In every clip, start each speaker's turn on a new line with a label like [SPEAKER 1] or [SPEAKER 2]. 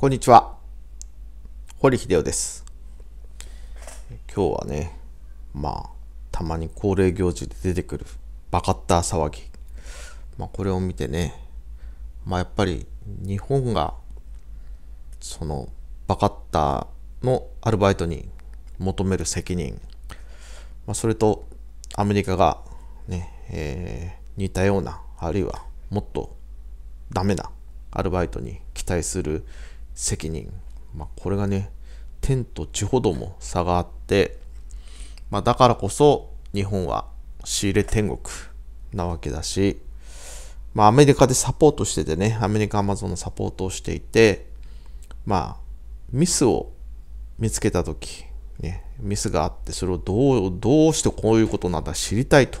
[SPEAKER 1] こんにちは。堀秀夫です。今日はね、まあ、たまに恒例行事で出てくるバカッター騒ぎ。まあ、これを見てね、まあ、やっぱり日本が、その、バカッターのアルバイトに求める責任。まあ、それと、アメリカが、ね、えー、似たような、あるいはもっとダメなアルバイトに期待する責任。まあ、これがね、天と地ほども差があって、まあ、だからこそ日本は仕入れ天国なわけだし、まあ、アメリカでサポートしててね、アメリカアマゾンのサポートをしていて、まあ、ミスを見つけたとき、ね、ミスがあって、それをどう、どうしてこういうことなんだ知りたいと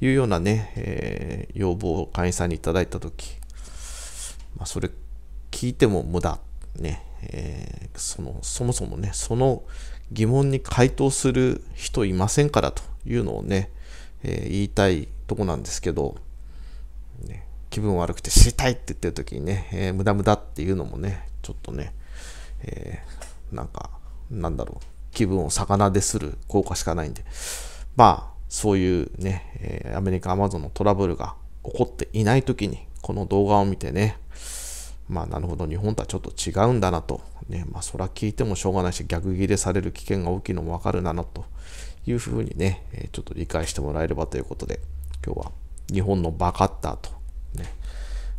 [SPEAKER 1] いうようなね、えー、要望を会員さんにいただいたとき、まあ、それ聞いても無駄ね、えー、そのそもそもね、その疑問に回答する人いませんからというのをね、えー、言いたいとこなんですけど、ね、気分悪くて知りたいって言ってる時にね、えー、無駄無駄っていうのもね、ちょっとね、えー、なんか、なんだろう、気分を逆なでする効果しかないんで、まあ、そういうね、えー、アメリカ、アマゾンのトラブルが起こっていない時に、この動画を見てね、まあ、なるほど、日本とはちょっと違うんだなと、ね、まあ、そら聞いてもしょうがないし、逆ギレされる危険が大きいのもわかるななというふうにね、えちょっと理解してもらえればということで、今日は日本のバカッターと、ね、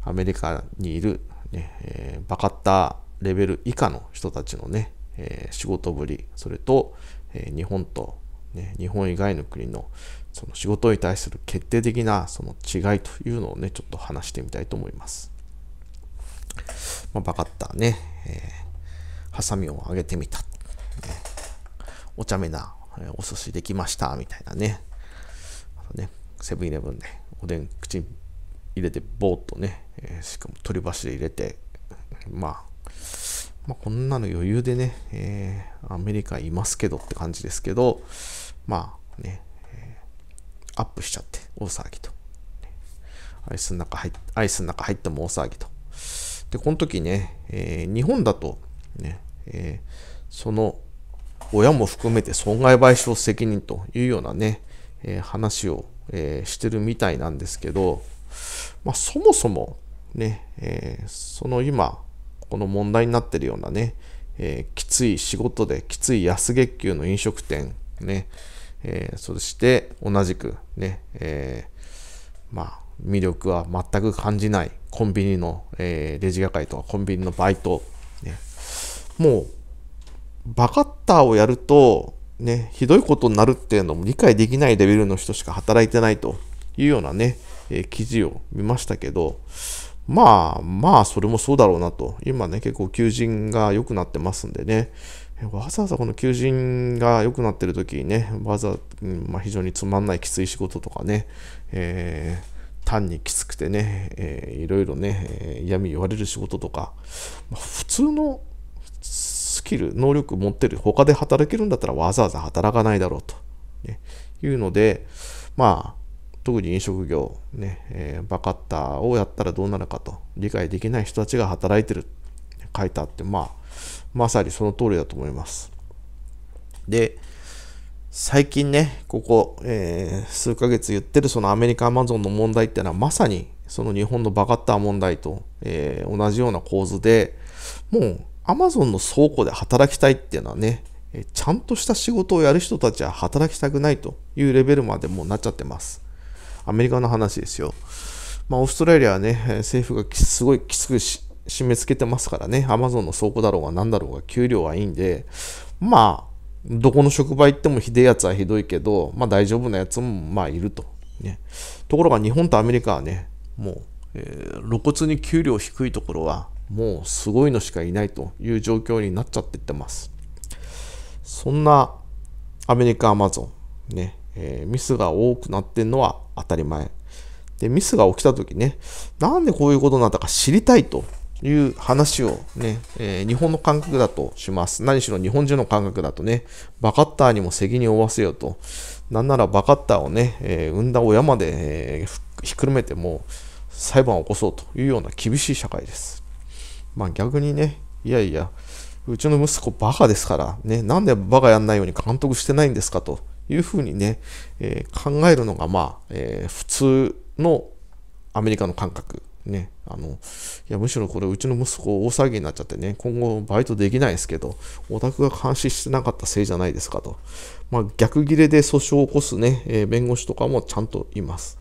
[SPEAKER 1] アメリカにいるね、ねえー、バカッターレベル以下の人たちのね、えー、仕事ぶり、それと、えー、日本と、ね、日本以外の国のその仕事に対する決定的なその違いというのをね、ちょっと話してみたいと思います。まあ、バカッターね、えー、ハサミを上げてみた。ね、お茶目な、えー、お寿司できました、みたいなね。あとね、セブンイレブンでおでん口に入れて、ぼーっとね、えー、しかも取り箸で入れて、まあ、まあ、こんなの余裕でね、えー、アメリカいますけどって感じですけど、まあね、えー、アップしちゃって、大騒ぎと。アイスの中入アイスの中入っても大騒ぎと。で、この時ね、えー、日本だとね、えー、その親も含めて損害賠償責任というようなね、えー、話を、えしてるみたいなんですけど、まあ、そもそもね、えその今、この問題になってるようなね、えきつい仕事できつい安月給の飲食店、ね、えそして同じくね、えまあ、魅力は全く感じないコンビニの、えー、レジ係とかコンビニのバイト、ね、もうバカッターをやるとねひどいことになるっていうのも理解できないレベルの人しか働いてないというようなね、えー、記事を見ましたけどまあまあそれもそうだろうなと今ね結構求人が良くなってますんでねわざわざこの求人が良くなってる時にね、わざ、うんまあ、非常につまんないきつい仕事とかね、えー単にきつくてね、えー、いろいろね、嫌み言われる仕事とか、まあ、普通のスキル、能力持ってる、他で働けるんだったらわざわざ働かないだろうと、ね、いうので、まあ、特に飲食業、ねえー、バカッターをやったらどうなるかと、理解できない人たちが働いてる、書いてあって、まあ、まさにその通りだと思います。で、最近ね、ここ、えー、数ヶ月言ってるそのアメリカ・アマゾンの問題っていうのはまさにその日本のバカッター問題と、えー、同じような構図で、もうアマゾンの倉庫で働きたいっていうのはね、えー、ちゃんとした仕事をやる人たちは働きたくないというレベルまでもうなっちゃってます。アメリカの話ですよ。まあ、オーストラリアはね、政府がすごいきつく締め付けてますからね、アマゾンの倉庫だろうが何だろうが給料はいいんで、まあ、どこの職場行ってもひでえやつはひどいけど、まあ大丈夫なやつもまあいると。ね、ところが日本とアメリカはね、もう、えー、露骨に給料低いところはもうすごいのしかいないという状況になっちゃってってます。そんなアメリカ、アマゾン、ね、えー、ミスが多くなってんのは当たり前。で、ミスが起きた時ね、なんでこういうことになったか知りたいという話をね、えー、日本の感覚だとします。何しろ日本人の感覚だとね、バカッターにも責任を負わせようと。なんならバカッターをね、えー、産んだ親まで、えー、ひっくるめても裁判を起こそうというような厳しい社会です。まあ逆にね、いやいや、うちの息子バカですから、ね、なんでバカやんないように監督してないんですかというふうにね、えー、考えるのがまあ、えー、普通のアメリカの感覚ね、あのいやむしろこれうちの息子大騒ぎになっちゃってね今後バイトできないですけどお宅が監視してなかったせいじゃないですかと、まあ、逆ギレで訴訟を起こすね、えー、弁護士とかもちゃんといます。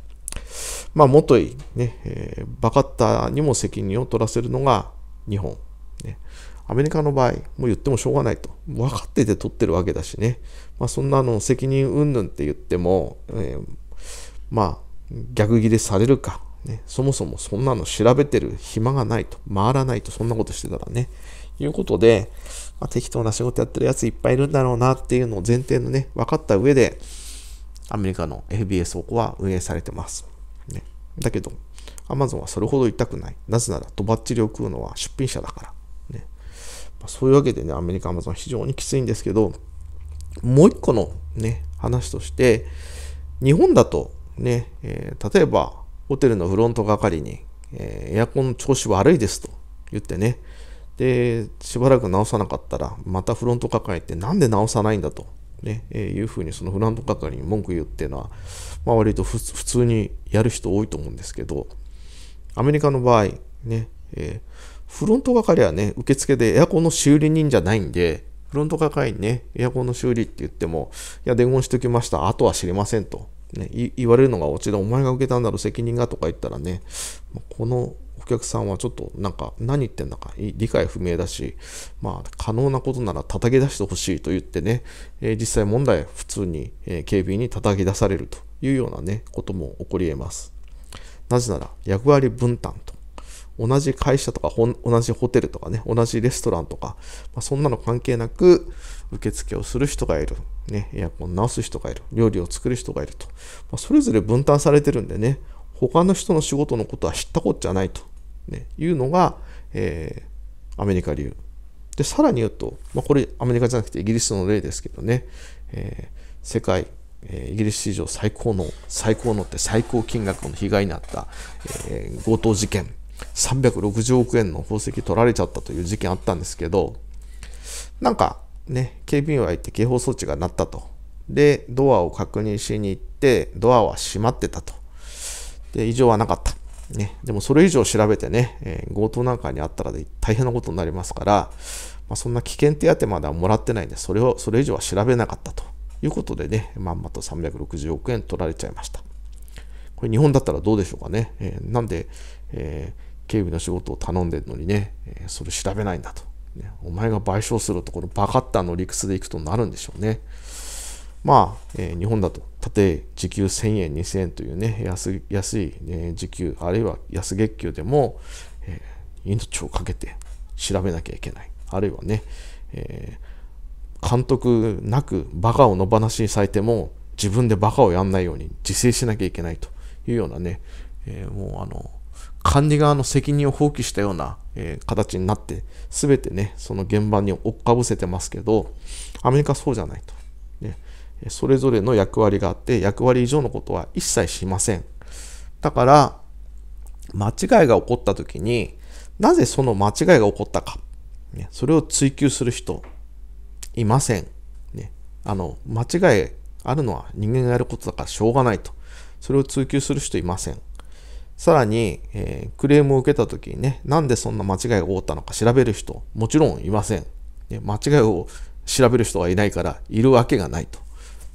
[SPEAKER 1] まあ、もとい、ねえー、バカッタにも責任を取らせるのが日本、ね。アメリカの場合、もう言ってもしょうがないと。分かってて取ってるわけだしね。まあ、そんなの責任云々って言っても、えー、まあ、逆ギレされるか、ね、そもそもそんなの調べてる暇がないと、回らないと、そんなことしてたらね。いうことで、まあ、適当な仕事やってるやついっぱいいるんだろうなっていうのを前提のね、分かった上で、アメリカの FBS をこは運営されてます。ね、だけど、Amazon はそれほど痛くない。なぜなら、とばっちりを食うのは出品者だから。ねまあ、そういうわけでね、アメリカ Amazon 非常にきついんですけど、もう一個のね、話として、日本だとね、えー、例えば、ホテルのフロント係に、えー、エアコンの調子悪いですと言ってね、で、しばらく直さなかったら、またフロント係ってなんで直さないんだと、ね、えー、いうふうにそのフロント係に文句言うっていうのは、まあ割と普通にやる人多いと思うんですけど、アメリカの場合、ね、えー、フロント係はね、受付でエアコンの修理人じゃないんで、フロント係にね、エアコンの修理って言っても、いや、伝言しときました。あとは知りませんと。ね、言われるのがおちでお前が受けたんだろ責任がとか言ったらねこのお客さんはちょっとなんか何言ってんだか理解不明だしまあ可能なことなら叩き出してほしいと言ってね、え実際問題普通に、え警備員に叩き出されるというようなねことも起こり得ますなぜなら役割分担と同じ会社とか同じホテルとかね同じレストランとか、まあ、そんなの関係なく受付をする人がいる、ね、エアコン直す人がいる料理を作る人がいると、まあ、それぞれ分担されてるんでね他の人の仕事のことは知ったこっちゃないと、ね、いうのが、えー、アメリカ流でさらに言うと、まあ、これアメリカじゃなくてイギリスの例ですけどね、えー、世界イギリス史上最高の、最高のって最高金額の被害になった、えー、強盗事件360億円の宝石取られちゃったという事件あったんですけど、なんかね、警備員は行って警報装置が鳴ったと。で、ドアを確認しに行って、ドアは閉まってたと。で、異常はなかった。ね、でもそれ以上調べてね、えー、強盗なんかにあったら大変なことになりますから、まあ、そんな危険手当まではもらってないんで、それを、それ以上は調べなかったということでね、まんまと360億円取られちゃいました。これ日本だったらどうでしょうかね。えー、なんで、えー警備の仕事を頼んでるのにね、えそれ調べないんだと、ね。お前が賠償するところバカッターの理屈でいくとなるんでしょうね。まあ、えー、日本だと縦時給1000円、2000円というね、安安い、ね、時給、あるいは安月給でも、えー、命を懸けて調べなきゃいけない。あるいはね、えー、監督なくバカを野放しにされても、自分でバカをやんないように自制しなきゃいけないというようなね、えー、もうあの、管理側の責任を放棄したような、えー、形になって、すべてね、その現場に追っかぶせてますけど、アメリカそうじゃないと。ね、それぞれの役割があって、役割以上のことは一切しません。だから、間違いが起こった時に、なぜその間違いが起こったか。ね、それを追求する人、いません。ね、あの、間違いあるのは人間がやることだからしょうがないと。それを追求する人いません。さらに、えー、クレームを受けた時にね、なんでそんな間違いが起こったのか調べる人、もちろんいません。ね、間違いを調べる人がいないから、いるわけがないと。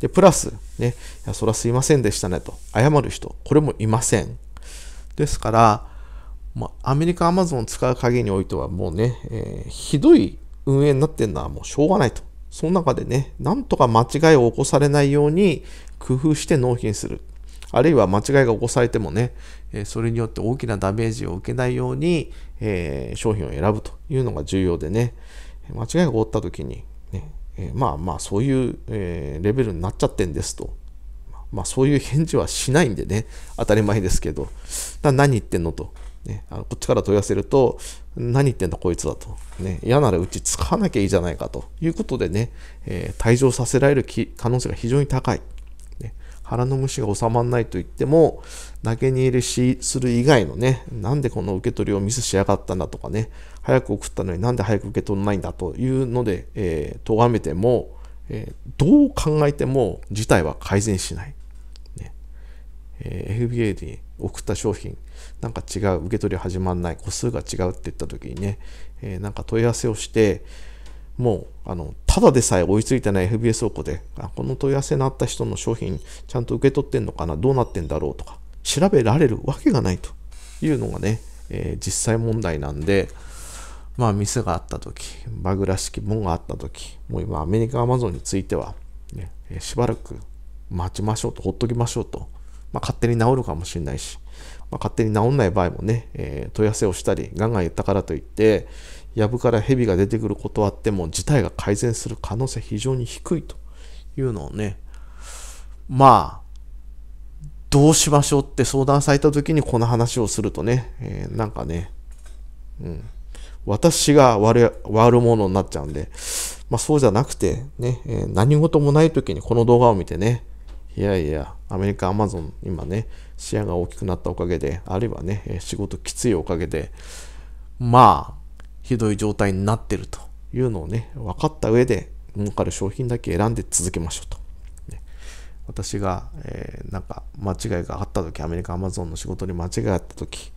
[SPEAKER 1] で、プラス、ね、いやそれはすいませんでしたねと、謝る人、これもいません。ですから、まあ、アメリカ、アマゾンを使う限りにおいては、もうね、えー、ひどい運営になってるのはもうしょうがないと。その中でね、なんとか間違いを起こされないように工夫して納品する。あるいは間違いが起こされてもね、えそれによって大きなダメージを受けないように、え商品を選ぶというのが重要でね、間違いが起こった時にね、えまあまあそういう、えレベルになっちゃってんですと。まあそういう返事はしないんでね、当たり前ですけど、何言ってんのと。ね、あのこっちから問い合わせると、何言ってんだこいつだと、ね、嫌ならうち使わなきゃいいじゃないかということでね、えー、退場させられる可能性が非常に高い。腹の虫が収まらないと言っても、投げに入れしする以外のね、なんでこの受け取りをミスしやがったんだとかね、早く送ったのになんで早く受け取らないんだというので、えー、咎めても、えー、どう考えても事態は改善しない。ねえー、FBA に送った商品、なんか違う、受け取り始まんない、個数が違うって言った時にね、えー、なんか問い合わせをして、もうあのただでさえ追いついてない FBS 倉庫であこの問い合わせのあった人の商品ちゃんと受け取ってんのかなどうなってんだろうとか調べられるわけがないというのがね、えー、実際問題なんでまあミスがあった時バグらしきもんがあった時もう今アメリカアマゾンについてはね、しばらく待ちましょうとほっときましょうと、まあ、勝手に治るかもしれないし、まあ、勝手に治んない場合もね、えー、問い合わせをしたりガンガン言ったからといって藪から蛇が出てくることはあっても事態が改善する可能性非常に低いというのをねまあどうしましょうって相談された時にこの話をするとね、えー、なんかね、うん、私が悪悪者になっちゃうんで、まあ、そうじゃなくてね、えー、何事もない時にこの動画を見てね、いやいや、アメリカ、アマゾン、今ね、視野が大きくなったおかげで、あるいはね、仕事きついおかげで、まあ、ひどい状態になってるというのをね、分かった上で、儲かる商品だけ選んで続けましょうと。ね、私が、えー、なんか間違いがあった時、アメリカ、アマゾンの仕事に間違いがあった時、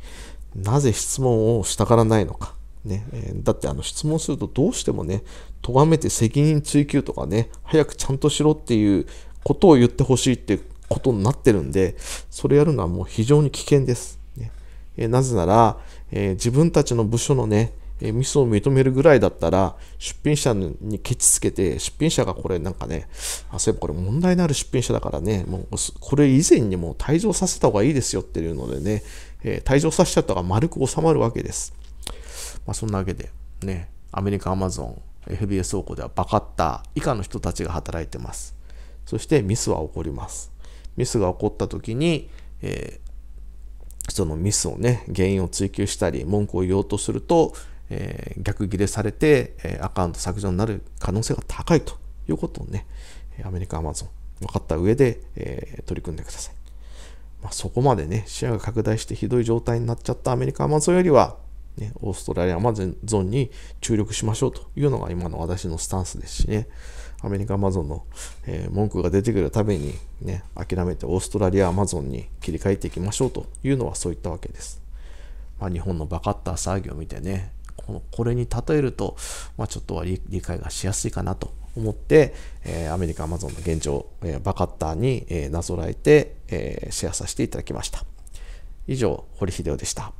[SPEAKER 1] なぜ質問をしたからないのか。ねえー、だってあの質問するとどうしてもね、咎めて責任追及とかね、早くちゃんとしろっていうことを言ってほしいっていうことになってるんで、それやるのはもう非常に危険です。ねえなぜなら、えー、自分たちの部署のね、えミスを認めるぐらいだったら、出品者にケチつけて、出品者がこれなんかね、あ、そういえばこれ問題のある出品者だからね、もうこれ以前にも退場させた方がいいですよっていうのでね、え退場させちゃったが丸く収まるわけです。まあ、そんなわけで、ね、アメリカ、アマゾン、FBS 倉庫ではバカッター以下の人たちが働いてます。そしてミスは起こります。ミスが起こった時に、えー、そのミスをね、原因を追求したり、文句を言おうとすると、えー、逆ギレされて、えアカウント削除になる可能性が高いということをね、アメリカ、アマゾン分かった上で、え取り組んでください。まあ、そこまでね、視野が拡大してひどい状態になっちゃったアメリカ、アマゾンよりは、ね、オーストラリア、アマゾンに注力しましょうというのが今の私のスタンスですしね、アメリカ、アマゾンの、え文句が出てくるために、ね、諦めてオーストラリア、アマゾンに切り替えていきましょうというのはそういったわけです。まあ、日本のバカッター騒ぎを見てね、このこれに例えると、まあ、ちょっとは理解がしやすいかなと思って、えー、アメリカ・アマゾンの現状、えー、バカッターに、えー、なぞらえて、えシェアさせていただきました。以上、堀秀夫でした。